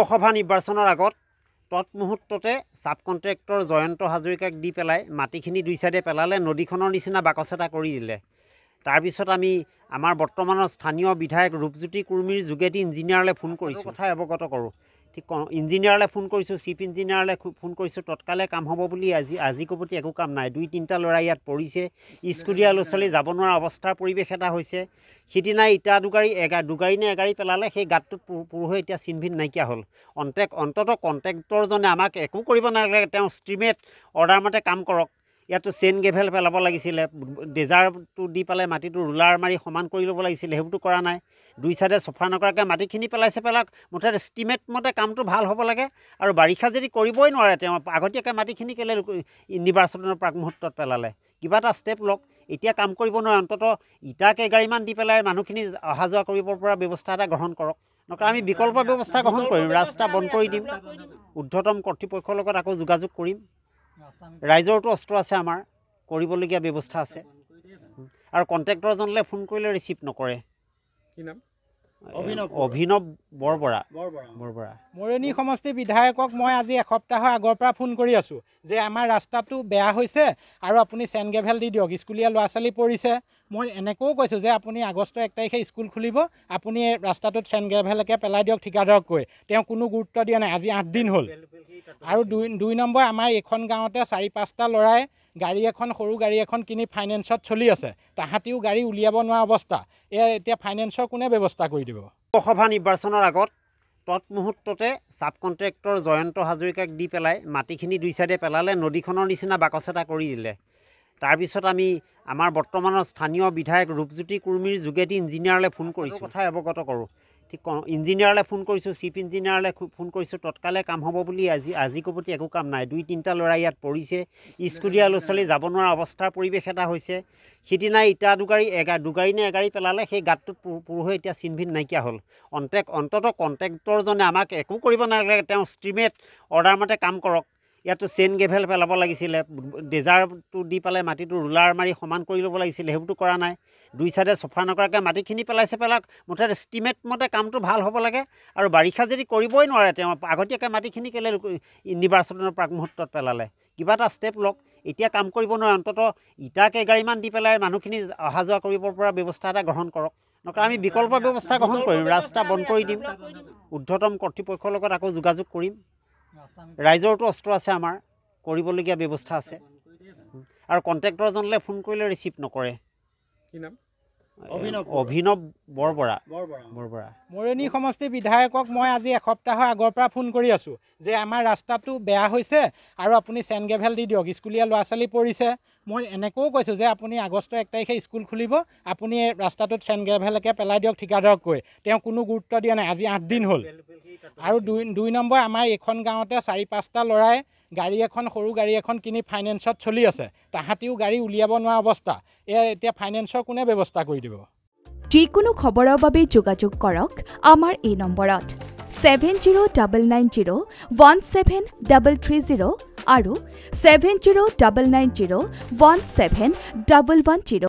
লোকসভা নিৰ্বাচনৰ আগত তৎমুহূৰ্ততে চাব কণ্ট্ৰেক্টৰ জয়ন্ত হাজৰিকাক দি পেলাই মাটিখিনি দুই চাইডে পেলালে নদীখনৰ নিচিনা বাকচ এটা কৰি দিলে তাৰপিছত আমি আমাৰ বৰ্তমানৰ স্থানীয় বিধায়ক ৰূপজ্যোতি কুৰ্মীৰ যোগেদি ইঞ্জিনিয়াৰলৈ ফোন কৰিছোঁ কথাই অৱগত কৰোঁ ঠিক ইঞ্জিনিয়াৰলৈ ফোন কৰিছোঁ চিফ ইঞ্জিনিয়াৰলৈ ফোন কৰিছোঁ তৎকালে কাম হ'ব বুলি আজি আজিকৰ প্ৰতি একো কাম নাই দুই তিনিটা ল'ৰা ইয়াত পৰিছে স্কুলীয়া ল'ৰা ছোৱালী যাব নোৱাৰা অৱস্থাৰ পৰিৱেশ এটা হৈছে সিদিনা ইটা দুগাড়ী এগা দুগাড়ী নে এগাড়ী পেলালে সেই গাঁতটোত পুৰুষে এতিয়া চিনভিন নাইকিয়া হ'ল অন্তেক অন্ততঃ কণ্টেক্টৰজনে আমাক একো কৰিব নালাগে তেওঁ ষ্টিমেট অৰ্ডাৰমতে কাম কৰক ইয়াতো চেইন গেভেল পেলাব লাগিছিলে ডেজাৰটো দি পেলাই মাটিটো ৰোলাৰ মাৰি সমান কৰি ল'ব লাগিছিলে সেইবোৰতো কৰা নাই দুই ছাইডে চফা নকৰাকৈ মাটিখিনি পেলাইছে পেলাক মুঠতে ষ্টিমেট মতে কামটো ভাল হ'ব লাগে আৰু বাৰিষা যদি কৰিবই নোৱাৰে তেওঁ আগতীয়াকৈ মাটিখিনি কেলৈ নিৰ্বাচনৰ প্ৰাকমুহূৰ্তত পেলালে কিবা এটা ষ্টেপ লওক এতিয়া কাম কৰিব নোৱাৰে অন্ততঃ ইটা কেইগাড়ীমান দি পেলাই মানুহখিনি অহা যোৱা কৰিব পৰা ব্যৱস্থা এটা গ্ৰহণ কৰক নকৰা আমি বিকল্প ব্যৱস্থা গ্ৰহণ কৰিম ৰাস্তা বন্ধ কৰি দিম ঊৰ্ধতম কৰ্তৃপক্ষৰ লগত আকৌ যোগাযোগ কৰিম ৰাইজৰতো অস্ত্ৰ আছে আমাৰ কৰিবলগীয়া ব্যৱস্থা আছে আৰু কণ্টেক্টৰজনলৈ ফোন কৰিলে ৰিচিভ নকৰে কি নাম অভিনৱ বৰবৰা বৰবৰা মৰণী সমষ্টি বিধায়কক মই আজি এসপ্তাহৰ আগৰ পৰা ফোন কৰি আছোঁ যে আমাৰ ৰাস্তাটো বেয়া হৈছে আৰু আপুনি চেণ্ডগেভেল দি দিয়ক স্কুলীয়া ল'ৰা ছোৱালী পৰিছে মই এনেকৈও কৈছোঁ যে আপুনি আগষ্ট এক তাৰিখে স্কুল খুলিব আপুনি এই ৰাস্তাটোত চেণ্ডগেভেলকে পেলাই দিয়ক ঠিকাদাৰক কৈ তেওঁ কোনো গুৰুত্ব দিয়া নাই আজি আঠদিন হ'ল আৰু দুই দুই নম্বৰ আমাৰ এইখন গাঁৱতে চাৰি পাঁচটা ল'ৰাই গাড়ী এখন সৰু গাড়ী এখন কিনি ফাইনেন্সত চলি আছে তাহাঁতিও গাড়ী উলিয়াব নোৱাৰা অৱস্থা এয়া এতিয়া ফাইনেন্সৰ কোনে ব্যৱস্থা কৰি দিব লোকসভা নিৰ্বাচনৰ আগত তৎমুহূৰ্ততে চাব কণ্ট্ৰেক্টৰ জয়ন্ত হাজৰিকাক দি পেলাই মাটিখিনি দুই চাইডে পেলালে নদীখনৰ নিচিনা বাকচ এটা কৰি দিলে তাৰপিছত আমি আমাৰ বৰ্তমানৰ স্থানীয় বিধায়ক ৰূপজ্যোতি কুৰ্মীৰ যোগেদি ইঞ্জিনিয়াৰলৈ ফোন কৰিছোঁ কথাই অৱগত কৰোঁ ঠিক কওঁ ইঞ্জিনিয়াৰলৈ ফোন কৰিছোঁ চিফ ইঞ্জিনিয়াৰলৈ ফোন কৰিছোঁ তৎকালে কাম হ'ব বুলি আজি আজি প্ৰতি একো কাম নাই দুই তিনিটা ল'ৰা ইয়াত পৰিছে স্কুলীয়া ল'ৰা ছোৱালী যাব নোৱাৰা অৱস্থাৰ পৰিৱেশ এটা হৈছে সিদিনাই ইটা দুগাড়ী এগা দুগাড়ী নে এগাড়ী পেলালে সেই গাঁতটোত পুৰুষে এতিয়া চিনভিন নাইকিয়া হ'ল অন্তেক অন্ততঃ কণ্টেক্টৰজনে আমাক একো কৰিব নালাগে তেওঁ ষ্টিমেট অৰ্ডাৰ মতে কাম কৰক ইয়াতো চেইন গেভেল পেলাব লাগিছিলে ডেজাৰটো দি পেলাই মাটিটো ৰোলাৰ মাৰি সমান কৰি ল'ব লাগিছিলে সেইবোৰতো কৰা নাই দুই ছাইডে চফা নকৰাকৈ মাটিখিনি পেলাইছে পেলাওক মুঠতে ষ্টিমেট মতে কামটো ভাল হ'ব লাগে আৰু বাৰিষা যদি কৰিবই নোৱাৰে তেওঁ আগতীয়াকৈ মাটিখিনি কেলৈ নিৰ্বাচনৰ প্ৰাকমুহূৰ্তত পেলালে কিবা এটা ষ্টেপ লওক এতিয়া কাম কৰিব নোৱাৰে অন্ততঃ ইটা কেইগাড়ীমান দি পেলাই মানুহখিনি অহা যোৱা কৰিব পৰা ব্যৱস্থা এটা গ্ৰহণ কৰক নকৰা আমি বিকল্প ব্যৱস্থা গ্ৰহণ কৰিম ৰাস্তা বন্ধ কৰি দিম ঊৰ্ধ্বতম কৰ্তৃপক্ষৰ লগত আকৌ যোগাযোগ কৰিম ৰাইজৰতো অস্ত্ৰ আছে আমাৰ কৰিবলগীয়া ব্যৱস্থা আছে আৰু কণ্টেক্টৰজনলৈ ফোন কৰিলে ৰিচিভ নকৰে কি নাম অভিনৱ বৰবৰা বৰবৰা মৰণি সমষ্টি বিধায়কক মই আজি এসপ্তাহৰ আগৰ পৰা ফোন কৰি আছোঁ যে আমাৰ ৰাস্তাটো বেয়া হৈছে আৰু আপুনি চেন গেভেল দি দিয়ক স্কুলীয়া ল'ৰা ছোৱালী পৰিছে মই এনেকৈও কৈছোঁ যে আপুনি আগষ্ট এক তাৰিখে স্কুল খুলিব আপুনি ৰাস্তাটোত চেণ্ড গেভেলকে পেলাই দিয়ক ঠিকাদাৰক কৈ তেওঁ কোনো গুৰুত্ব দিয়া নাই আজি আঠদিন হ'ল আৰু দুই দুই নম্বৰ আমাৰ এইখন গাঁৱতে চাৰি পাঁচটা ল'ৰাই গাড়ী এখন সৰু গাড়ী এখন কিনি ফাইনেন্সত চলি আছে তাহাঁতিও গাড়ী উলিয়াব নোৱাৰা অৱস্থা এয়া এতিয়া ফাইনেন্সৰ কোনে ব্যৱস্থা কৰি দিব যিকোনো খবৰৰ বাবে যোগাযোগ কৰক আমাৰ এই নম্বৰত seven zero' double nine zero' one seven double three zero' আৰু seven zero' double nine zero' one seven double one zero'